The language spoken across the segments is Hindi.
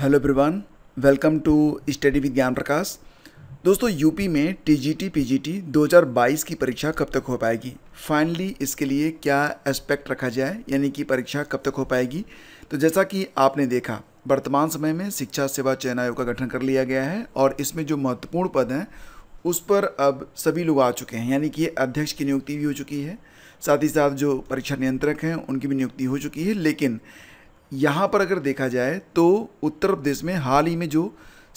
hello everyone welcome to study with Gyan Prakash दोस्तों यूपी में टीजीटी पीजीटी 2022 की परीक्षा कब तक हो पाएगी फाइनली इसके लिए क्या एस्पेक्ट रखा जाए यानी कि परीक्षा कब तक हो पाएगी तो जैसा कि आपने देखा वर्तमान समय में शिक्षा सेवा चयन आयोग का गठन कर लिया गया है और इसमें जो महत्वपूर्ण पद हैं उस पर अब सभी लोग आ चुके हैं यानी कि अध्यक्ष की नियुक्ति भी हो चुकी है साथ ही साथ जो परीक्षा नियंत्रक हैं उनकी भी नियुक्ति हो चुकी है लेकिन यहाँ पर अगर देखा जाए तो उत्तर प्रदेश में हाल ही में जो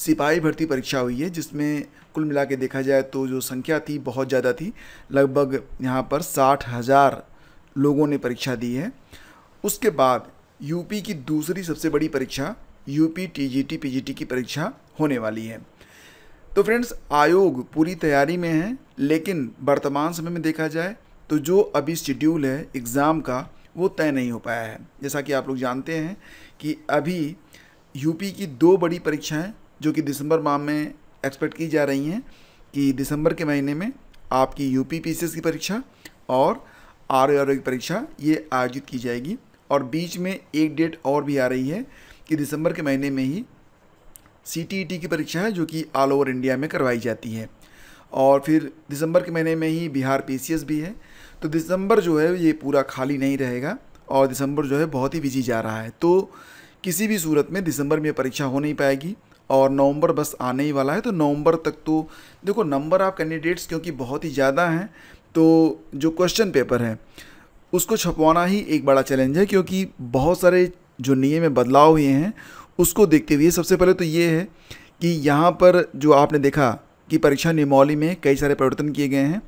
सिपाही भर्ती परीक्षा हुई है जिसमें कुल मिला के देखा जाए तो जो संख्या थी बहुत ज़्यादा थी लगभग यहाँ पर साठ हज़ार लोगों ने परीक्षा दी है उसके बाद यूपी की दूसरी सबसे बड़ी परीक्षा यूपी टीजीटी पीजीटी की परीक्षा होने वाली है तो फ्रेंड्स आयोग पूरी तैयारी में है लेकिन वर्तमान समय में देखा जाए तो जो अभी शेड्यूल है एग्ज़ाम का वो तय नहीं हो पाया है जैसा कि आप लोग जानते हैं कि अभी यूपी की दो बड़ी परीक्षाएं जो कि दिसंबर माह में एक्सपेक्ट की जा रही हैं कि दिसंबर के महीने में आपकी यूपी पी की परीक्षा और आर आर की परीक्षा ये आयोजित की जाएगी और बीच में एक डेट और भी आ रही है कि दिसंबर के महीने में ही सी e की परीक्षा है जो कि ऑल ओवर इंडिया में करवाई जाती है और फिर दिसंबर के महीने में ही बिहार पी भी है तो दिसंबर जो है ये पूरा खाली नहीं रहेगा और दिसंबर जो है बहुत ही बिजी जा रहा है तो किसी भी सूरत में दिसंबर में परीक्षा हो नहीं पाएगी और नवंबर बस आने ही वाला है तो नवंबर तक तो देखो नंबर ऑफ़ कैंडिडेट्स क्योंकि बहुत ही ज़्यादा हैं तो जो क्वेश्चन पेपर है उसको छपवाना ही एक बड़ा चैलेंज है क्योंकि बहुत सारे जो नियम में बदलाव हुए हैं उसको देखते हुए सबसे पहले तो ये है कि यहाँ पर जो आपने देखा कि परीक्षा नियमावली में कई सारे परिवर्तन किए गए हैं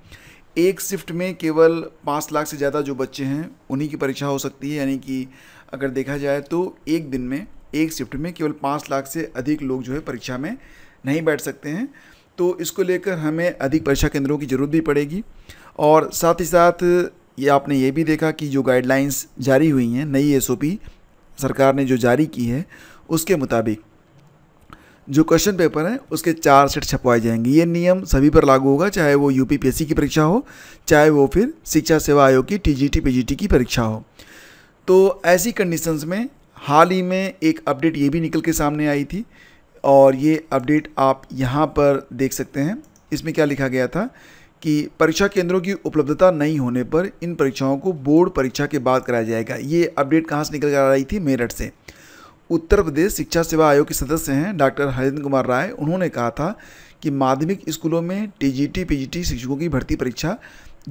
एक शिफ्ट में केवल पाँच लाख से ज़्यादा जो बच्चे हैं उन्हीं की परीक्षा हो सकती है यानी कि अगर देखा जाए तो एक दिन में एक शिफ्ट में केवल पाँच लाख से अधिक लोग जो है परीक्षा में नहीं बैठ सकते हैं तो इसको लेकर हमें अधिक परीक्षा केंद्रों की ज़रूरत भी पड़ेगी और साथ ही साथ ये आपने ये भी देखा कि जो गाइडलाइंस जारी हुई हैं नई एस सरकार ने जो जारी की है उसके मुताबिक जो क्वेश्चन पेपर हैं उसके चार सेट छपवाए जाएंगे ये नियम सभी पर लागू होगा चाहे वो यू की परीक्षा हो चाहे वो फिर शिक्षा सेवा आयोग की टी जी की परीक्षा हो तो ऐसी कंडीशंस में हाल ही में एक अपडेट ये भी निकल के सामने आई थी और ये अपडेट आप यहाँ पर देख सकते हैं इसमें क्या लिखा गया था कि परीक्षा केंद्रों की उपलब्धता नहीं होने पर इन परीक्षाओं को बोर्ड परीक्षा के बाद कराया जाएगा ये अपडेट कहाँ से निकल कर आ रही थी मेरठ से उत्तर प्रदेश शिक्षा सेवा आयोग के सदस्य हैं डॉक्टर हरेंद्र कुमार राय उन्होंने कहा था कि माध्यमिक स्कूलों में टीजीटी पीजीटी शिक्षकों की भर्ती परीक्षा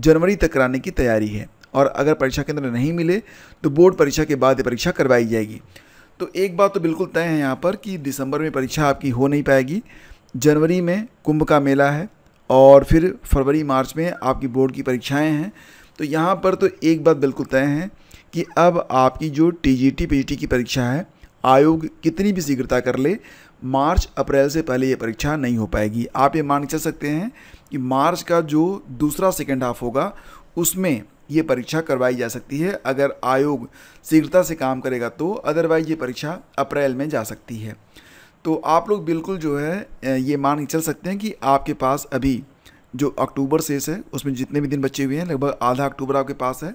जनवरी तक कराने की तैयारी है और अगर परीक्षा केंद्र नहीं मिले तो बोर्ड परीक्षा के बाद ये परीक्षा करवाई जाएगी तो एक बात तो बिल्कुल तय है यहाँ पर कि दिसंबर में परीक्षा आपकी हो नहीं पाएगी जनवरी में कुंभ का मेला है और फिर फरवरी मार्च में आपकी बोर्ड की परीक्षाएँ हैं तो यहाँ पर तो एक बात बिल्कुल तय है कि अब आपकी जो T G T P G T की परीक्षा है आयोग कितनी भी शीघ्रता कर ले मार्च अप्रैल से पहले ये परीक्षा नहीं हो पाएगी आप ये मान चल सकते हैं कि मार्च का जो दूसरा सेकेंड हाफ होगा उसमें ये परीक्षा करवाई जा सकती है अगर आयोग शीघ्रता से काम करेगा तो अदरवाइज ये परीक्षा अप्रैल में जा सकती है तो आप लोग बिल्कुल जो है ये मान चल सकते हैं कि आपके पास अभी जो अक्टूबर शेष है उसमें जितने भी दिन बचे हुए हैं लगभग आधा अक्टूबर आपके पास है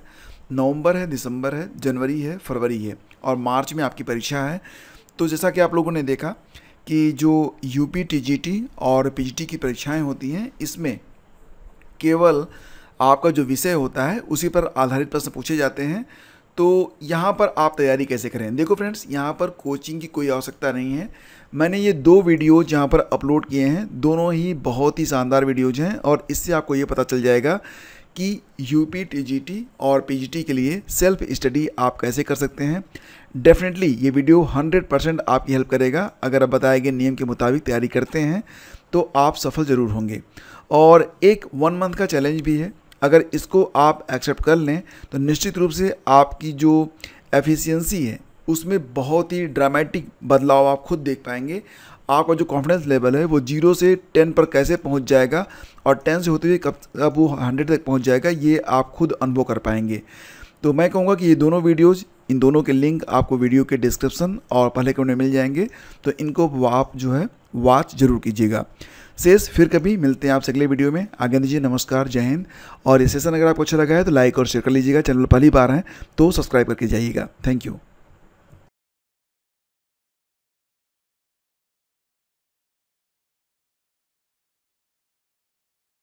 नवंबर है दिसंबर है जनवरी है फरवरी है और मार्च में आपकी परीक्षा है तो जैसा कि आप लोगों ने देखा कि जो यू पी और पी की परीक्षाएँ होती हैं इसमें केवल आपका जो विषय होता है उसी पर आधारित प्रश्न पूछे जाते हैं तो यहाँ पर आप तैयारी कैसे करें देखो फ्रेंड्स यहाँ पर कोचिंग की कोई आवश्यकता नहीं है मैंने ये दो वीडियोज यहाँ पर अपलोड किए हैं दोनों ही बहुत ही शानदार वीडियोज हैं और इससे आपको ये पता चल जाएगा कि यूपी टीजीटी और पीजीटी के लिए सेल्फ स्टडी आप कैसे कर सकते हैं डेफिनेटली ये वीडियो 100 परसेंट आपकी हेल्प करेगा अगर आप बताए गए नियम के मुताबिक तैयारी करते हैं तो आप सफल ज़रूर होंगे और एक वन मंथ का चैलेंज भी है अगर इसको आप एक्सेप्ट कर लें तो निश्चित रूप से आपकी जो एफिशिएंसी है उसमें बहुत ही ड्रामेटिक बदलाव आप खुद देख पाएंगे आपका जो कॉन्फिडेंस लेवल है वो जीरो से टेन पर कैसे पहुंच जाएगा और टेन से होते हुए कब अब वो हंड्रेड तक पहुंच जाएगा ये आप खुद अनुभव कर पाएंगे तो मैं कहूँगा कि ये दोनों वीडियोज़ इन दोनों के लिंक आपको वीडियो के डिस्क्रिप्शन और पहले कमेंट में मिल जाएंगे तो इनको आप जो है वॉच जरूर कीजिएगा शेष फिर कभी मिलते हैं आपसे अगले वीडियो में आगे दीजिए नमस्कार जय हिंद और ये सेशन अगर आपको अच्छा लगा है तो लाइक और शेयर कर लीजिएगा चैनल पहली बार हैं तो सब्सक्राइब करके जाइएगा थैंक यू